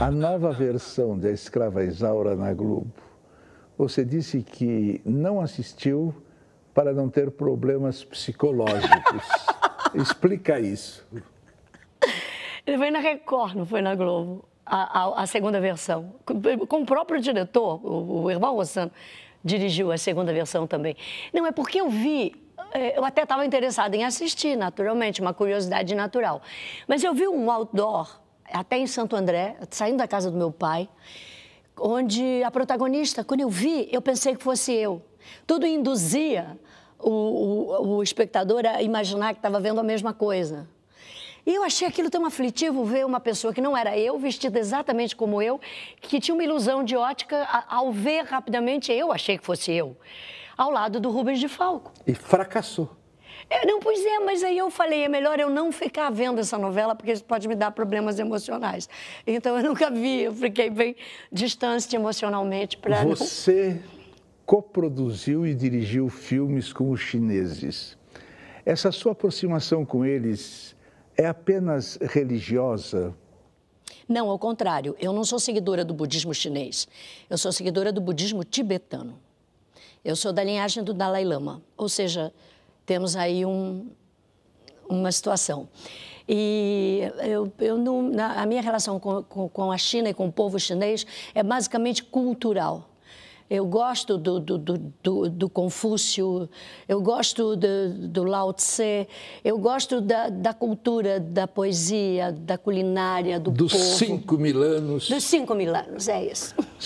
A nova versão da escrava Isaura na Globo. Você disse que não assistiu para não ter problemas psicológicos. Explica isso. Ele veio na Record, não foi na Globo, a, a, a segunda versão. Com o próprio diretor, o, o Herbal Rossano, dirigiu a segunda versão também. Não, é porque eu vi eu até estava interessada em assistir, naturalmente, uma curiosidade natural. Mas eu vi um outdoor até em Santo André, saindo da casa do meu pai, onde a protagonista, quando eu vi, eu pensei que fosse eu. Tudo induzia o, o, o espectador a imaginar que estava vendo a mesma coisa. E eu achei aquilo tão aflitivo ver uma pessoa que não era eu, vestida exatamente como eu, que tinha uma ilusão de ótica ao ver rapidamente, eu achei que fosse eu, ao lado do Rubens de Falco. E fracassou. Eu não, pois é, mas aí eu falei, é melhor eu não ficar vendo essa novela, porque isso pode me dar problemas emocionais. Então eu nunca vi, eu fiquei bem distante emocionalmente para Você não... coproduziu e dirigiu filmes com os chineses. Essa sua aproximação com eles é apenas religiosa? Não, ao contrário. Eu não sou seguidora do budismo chinês. Eu sou seguidora do budismo tibetano. Eu sou da linhagem do Dalai Lama, ou seja, temos aí um, uma situação. E eu, eu não, na, a minha relação com, com, com, a China e com o povo chinês é basicamente cultural. Eu gosto do, do, do, do Confúcio, eu gosto do, do Lao Tse, eu gosto da, da cultura, da poesia, da culinária, do Dos povo. Dos cinco mil anos. Dos cinco mil anos, é isso.